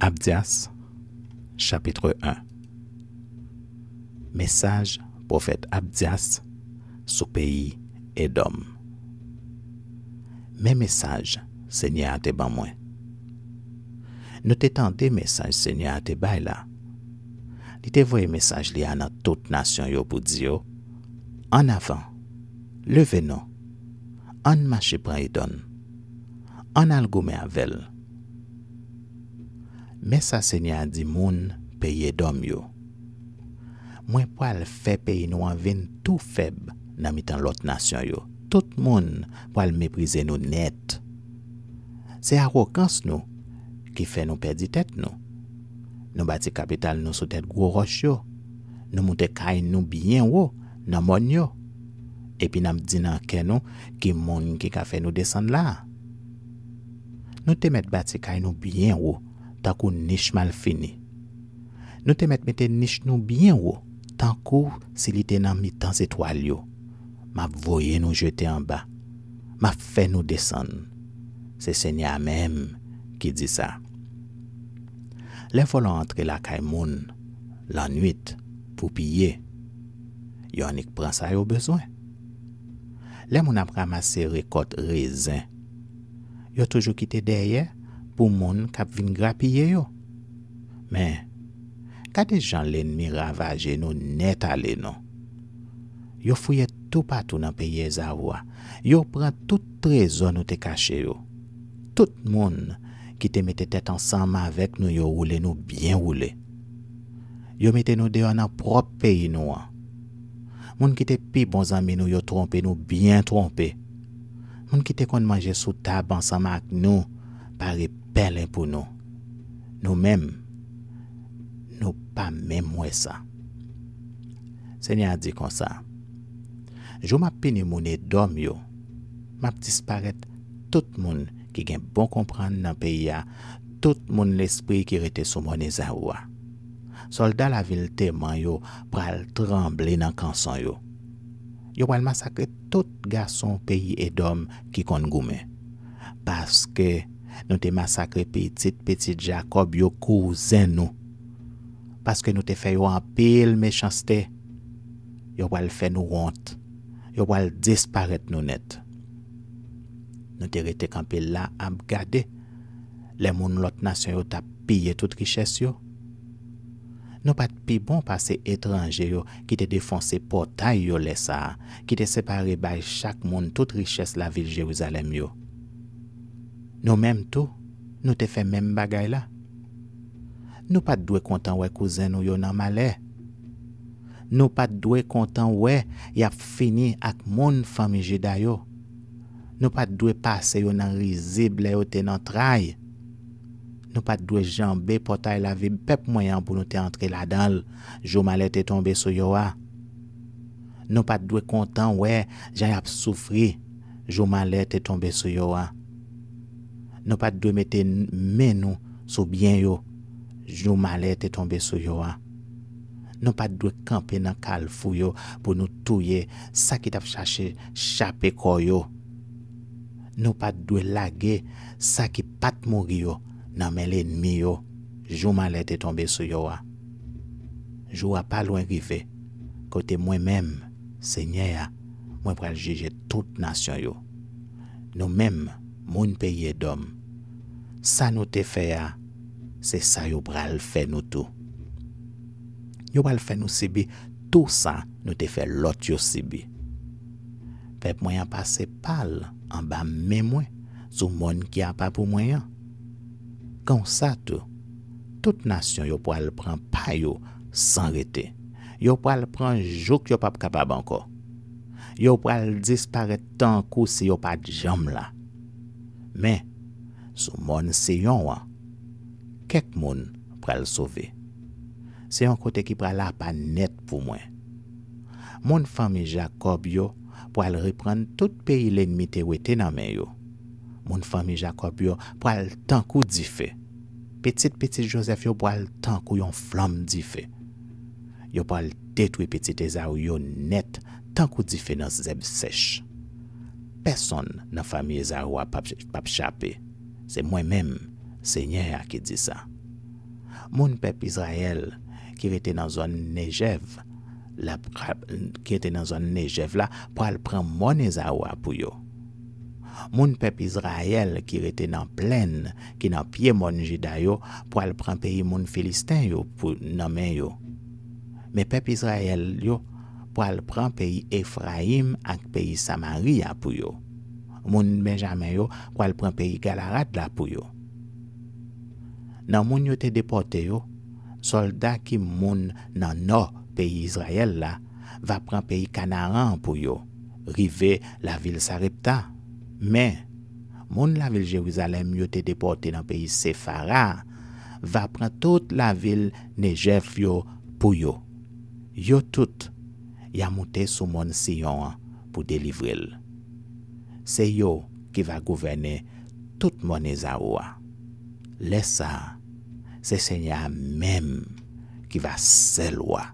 Abdias, chapitre 1 Mesaj profet Abdias sou peyi edom Me mesaj se nye ate ba mwen Nou te tan de mesaj se nye ate bay la Li te voye mesaj li anan tout nasyon yo poudzio An avan, leve nou An mashipra idon An algou me avel Me sa se ni an di moun peye dom yo. Mwen pou al fe peyi nou an ven tou feb nan mitan lot nasyon yo. Tout moun pou al meprize nou net. Se a rokans nou, ki fe nou perdi tet nou. Nou bati kapital nou sou tet gwo rosh yo. Nou moun te kay nou biyen yo, nan mon yo. Epi nan mdina an ken nou, ki moun ki ka fe nou desen la. Nou te met bati kay nou biyen yo. tan kou nish mal fini. Nou te met mette nish nou byen wou, tan kou se li te nan mi tan zetwal yo. Ma voye nou jete an ba. Ma fe nou desen. Se senya menm ki di sa. Len folo antre la Kaimoun, lan nwit, pou piye. Yonik pran sa yo bezwen. Len moun ap ramase rekot rezen. Yo toujou kite derye, pou moun kap vin grapye yo. Men, kate jan len mi ravaje nou neta le nou. Yo fuyet tou patou nan peye zavwa. Yo pran tout trezon nou te kache yo. Tout moun ki te mette tet ansanma avek nou yo roule nou bien roule. Yo mette nou deyon nan prop peyi nou an. Moun ki te pi bon zami nou yo trompe nou bien trompe. Moun ki te kon manje sou tab ansanma ak nou pari pwak. belen pou nou. Nou menm, nou pa menmwe sa. Senya di kon sa, jou mapini moun e dom yo, map disparet tout moun ki gen bon kompran nan peyi ya, tout moun l'esprit ki rete sou moun e zahwa. Soldat la vil teman yo, pral tremble nan kansan yo. Yo wèl masakre tout gason peyi e dom ki kon goume. Paske, Nou te masakre petit-petit Jakob yo kouzen nou. Paske nou te fe yo an pil mechanste. Yo wal fe nou wante. Yo wal disparet nou net. Nou te rete kampel la ap gade. Le moun lot nasyon yo tap piye tout richesse yo. Nou pat pi bon pase etranje yo ki te defanse portay yo lesa. Ki te separe bay chak moun tout richesse la vil Jeruzalem yo. Nou mèm tou, nou te fè mèm bagay la. Nou pat dwe kontan wè kouzen ou yo nan male. Nou pat dwe kontan wè yap fini ak moun fami jida yo. Nou pat dwe pase yo nan rizib la yo te nan trai. Nou pat dwe janbe potay la vib pep mwayan pou nou te antre la dal, jou male te tombe sou yo a. Nou pat dwe kontan wè jan yap soufri, jou male te tombe sou yo a. Nou pat dwe meten menou soubyen yo. Jouman lete tombe sou yo a. Nou pat dwe kampe nan kal fou yo. Pou nou touye sa ki taf chache chape koy yo. Nou pat dwe lage sa ki pat mou yo. Nan menle nmi yo. Jouman lete tombe sou yo a. Jouman pa lwen rife. Kote mwen menm. Se nye ya. Mwen pral jeje tout nasyon yo. Nou menm. Moun peye dom, sa nou te fe ya, se sa yo pral fe nou tou. Yo pral fe nou si bi, tou sa nou te fe lot yo si bi. Pep mwen ya pase pal, anba mwen mwen, sou moun ki ya pa pou mwen ya. Kon sa tou, tout nasyon yo pral pran payo san rete. Yo pral pran jok yo pap kapabanko. Yo pral dispare tan kou se yo pat jam la. Men, sou moun se yon wan. Kek moun pral sove. Se yon kote ki pral apan net pou mwen. Moun fami Jacob yo pral ripran tout peyi lenmite weten nan men yo. Moun fami Jacob yo pral tankou dife. Petit-petit Joseph yo pral tankou yon flam dife. Yo pral detwe petite za ou yo net tankou dife nan zeb sech. Pèson nan famye Zawwa pa pchapè. Se mwen mèm, se nye a ki di sa. Moun pep Israel ki rete nan zon Nejev la pou al pran moun e Zawwa pou yo. Moun pep Israel ki rete nan plèn ki nan piye moun Jida yo pou al pran peyi moun Filistin yo pou nomen yo. Mè pep Israel yo. pou al pran peyi Efraim ak peyi Samaria pou yo. Moun menjame yo, pou al pran peyi Galarat la pou yo. Nan moun yo te depote yo, solda ki moun nan no peyi Israel la, va pran peyi Kanaran pou yo, rive la vil Saripta. Men, moun la vil Jeruzalem yo te depote nan peyi Sefara, va pran tout la vil Nejev yo pou yo. Yo tout, ya moutè sou moun siyon pou delivril. Se yo ki va gouvene tout moun e za oua. Lè sa, se senya mèm ki va sel oua.